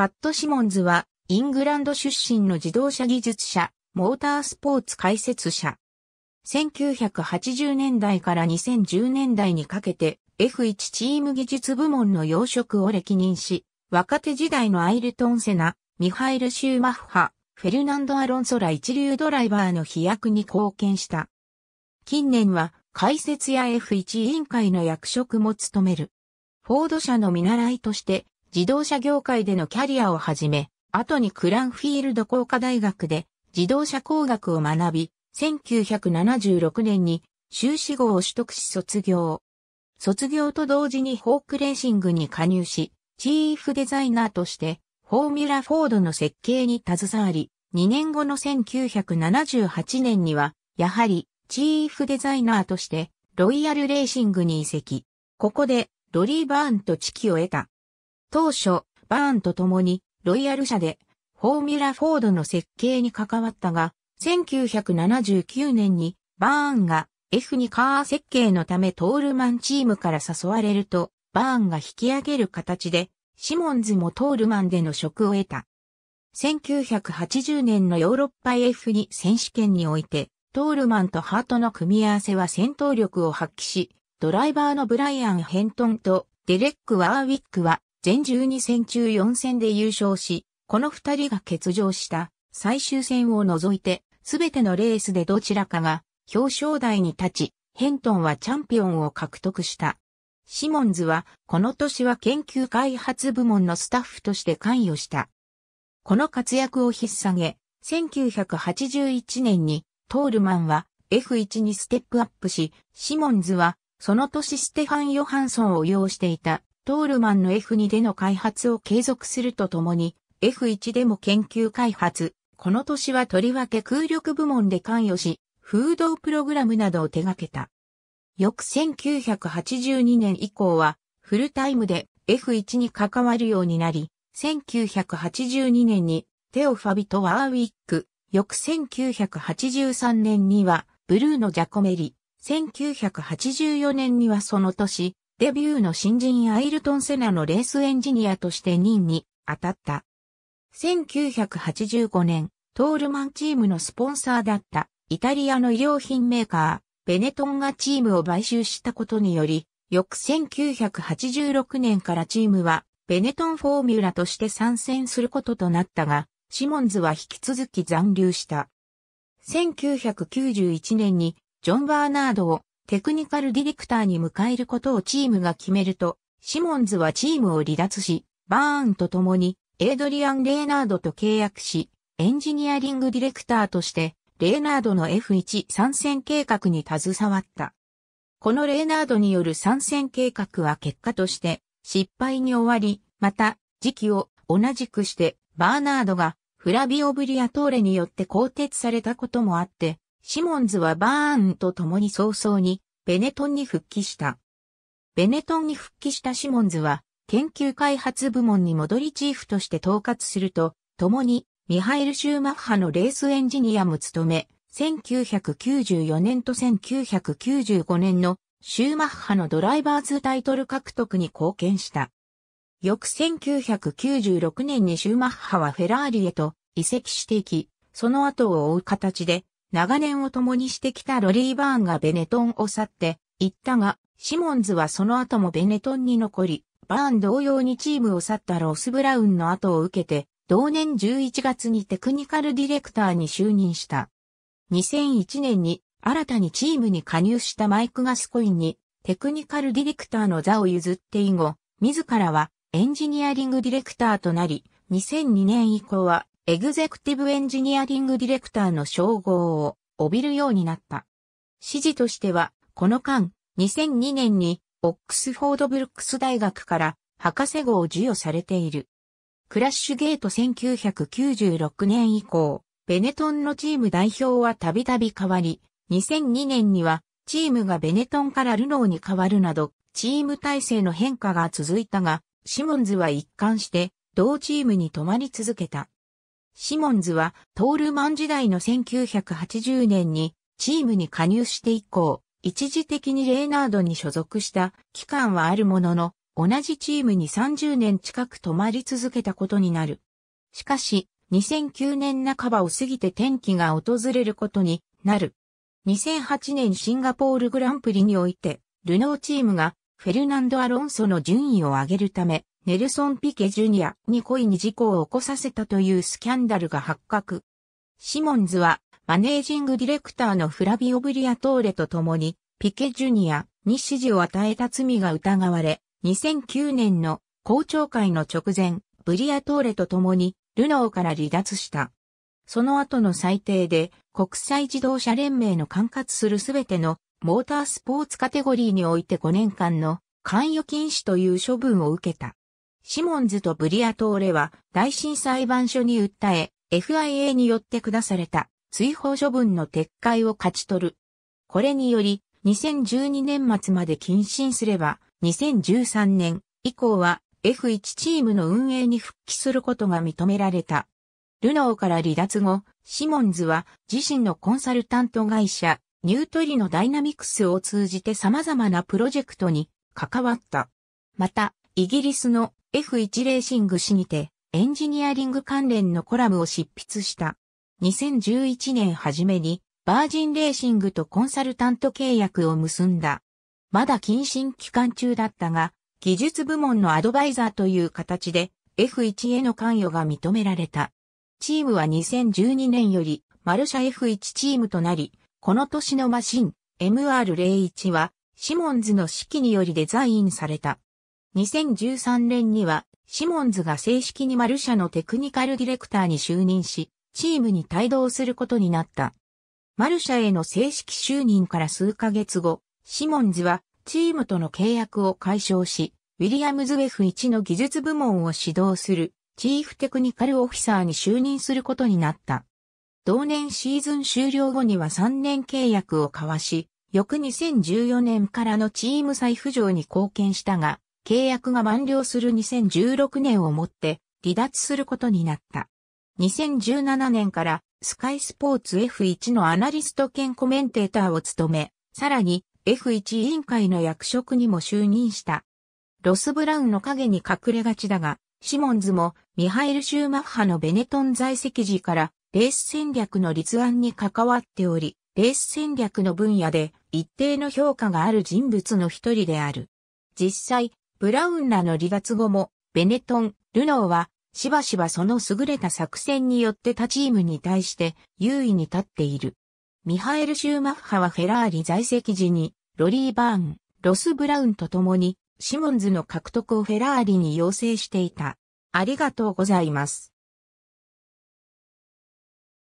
パット・シモンズは、イングランド出身の自動車技術者、モータースポーツ解説者。1980年代から2010年代にかけて F1 チーム技術部門の要職を歴任し、若手時代のアイルトン・セナ、ミハイル・シューマッハ、フェルナンド・アロンソラ一流ドライバーの飛躍に貢献した。近年は解説や F1 委員会の役職も務める。フォード社の見習いとして自動車業界でのキャリアをはじめ、後にクランフィールド工科大学で自動車工学を学び、1976年に修士号を取得し卒業。卒業と同時にホークレーシングに加入し、チーフデザイナーとしてフォーミュラフォードの設計に携わり、2年後の1978年には、やはりチーフデザイナーとしてロイヤルレーシングに移籍。ここでロリーバーンと知己を得た。当初、バーンと共にロイヤル社でフォーミュラフォードの設計に関わったが、1979年にバーンが F2 カー設計のためトールマンチームから誘われると、バーンが引き上げる形で、シモンズもトールマンでの職を得た。1980年のヨーロッパ F2 選手権において、トールマンとハートの組み合わせは戦闘力を発揮し、ドライバーのブライアン・ヘントンとデレック・ワーウィックは全12戦中4戦で優勝し、この2人が欠場した最終戦を除いて、すべてのレースでどちらかが表彰台に立ち、ヘントンはチャンピオンを獲得した。シモンズは、この年は研究開発部門のスタッフとして関与した。この活躍を引っ提げ、1981年にトールマンは F1 にステップアップし、シモンズはその年ステファン・ヨハンソンを擁していたトールマンの F2 での開発を継続するとともに、F1 でも研究開発、この年はとりわけ空力部門で関与し、風洞プログラムなどを手掛けた。翌1982年以降は、フルタイムで F1 に関わるようになり、1982年にテオ・ファビとワーウィック、翌1983年にはブルーのジャコメリ、1984年にはその年、デビューの新人アイルトン・セナのレースエンジニアとして任に当たった。1985年、トールマンチームのスポンサーだったイタリアの医療品メーカー、ベネトンがチームを買収したことにより、翌1986年からチームはベネトンフォーミュラとして参戦することとなったが、シモンズは引き続き残留した。1991年にジョン・バーナードをテクニカルディレクターに迎えることをチームが決めると、シモンズはチームを離脱し、バーンと共にエイドリアン・レーナードと契約し、エンジニアリングディレクターとして、レーナードの F1 参戦計画に携わった。このレーナードによる参戦計画は結果として失敗に終わり、また時期を同じくしてバーナードがフラビオ・ブリアトーレによって更迭されたこともあって、シモンズはバーンと共に早々にベネトンに復帰した。ベネトンに復帰したシモンズは研究開発部門に戻りチーフとして統括すると、共にミハイル・シューマッハのレースエンジニアも務め、1994年と1995年のシューマッハのドライバーズタイトル獲得に貢献した。翌1996年にシューマッハはフェラーリへと移籍していき、その後を追う形で長年を共にしてきたロリー・バーンがベネトンを去って行ったが、シモンズはその後もベネトンに残り、バーン同様にチームを去ったロス・ブラウンの後を受けて、同年11月にテクニカルディレクターに就任した。2001年に新たにチームに加入したマイク・ガスコインにテクニカルディレクターの座を譲って以後、自らはエンジニアリングディレクターとなり、2002年以降はエグゼクティブエンジニアリングディレクターの称号を帯びるようになった。指示としては、この間、2002年にオックスフォードブルックス大学から博士号を授与されている。クラッシュゲート1996年以降、ベネトンのチーム代表はたびたび変わり、2002年にはチームがベネトンからルノーに変わるなど、チーム体制の変化が続いたが、シモンズは一貫して同チームに泊まり続けた。シモンズはトールマン時代の1980年にチームに加入して以降、一時的にレイナードに所属した期間はあるものの、同じチームに30年近く泊まり続けたことになる。しかし、2009年半ばを過ぎて天気が訪れることになる。2008年シンガポールグランプリにおいて、ルノーチームがフェルナンド・アロンソの順位を上げるため、ネルソン・ピケ・ジュニアに故意に事故を起こさせたというスキャンダルが発覚。シモンズは、マネージングディレクターのフラビオ・ブリアトーレと共に、ピケ・ジュニアに指示を与えた罪が疑われ、2009年の公聴会の直前、ブリアトーレと共に、ルノーから離脱した。その後の裁定で、国際自動車連盟の管轄するすべてのモータースポーツカテゴリーにおいて5年間の関与禁止という処分を受けた。シモンズとブリアトーレは大震裁判所に訴え、FIA によって下された追放処分の撤回を勝ち取る。これにより、2012年末まで禁慎すれば、2013年以降は F1 チームの運営に復帰することが認められた。ルノーから離脱後、シモンズは自身のコンサルタント会社、ニュートリのダイナミクスを通じて様々なプロジェクトに関わった。また、イギリスの F1 レーシングしにて、エンジニアリング関連のコラムを執筆した。2011年初めに、バージンレーシングとコンサルタント契約を結んだ。まだ謹慎期間中だったが、技術部門のアドバイザーという形で F1 への関与が認められた。チームは2012年よりマルシャ F1 チームとなり、この年のマシン MR01 はシモンズの指揮によりデザインされた。2013年には、シモンズが正式にマルシャのテクニカルディレクターに就任し、チームに帯同することになった。マルシャへの正式就任から数ヶ月後、シモンズはチームとの契約を解消し、ウィリアムズ F1 の技術部門を指導するチーフテクニカルオフィサーに就任することになった。同年シーズン終了後には3年契約を交わし、翌2014年からのチーム再浮上に貢献したが、契約が満了する2016年をもって離脱することになった。2017年からスカイスポーツ F1 のアナリスト兼コメンテーターを務め、さらに F1 委員会の役職にも就任した。ロス・ブラウンの影に隠れがちだが、シモンズもミハエル・シューマッハのベネトン在籍時からレース戦略の立案に関わっており、レース戦略の分野で一定の評価がある人物の一人である。実際、ブラウンらの離脱後も、ベネトン、ルノーは、しばしばその優れた作戦によって他チームに対して優位に立っている。ミハエル・シューマッハはフェラーリ在籍時に、ロリー・バーン、ロス・ブラウンと共に、シモンズの獲得をフェラーリに要請していた。ありがとうございます。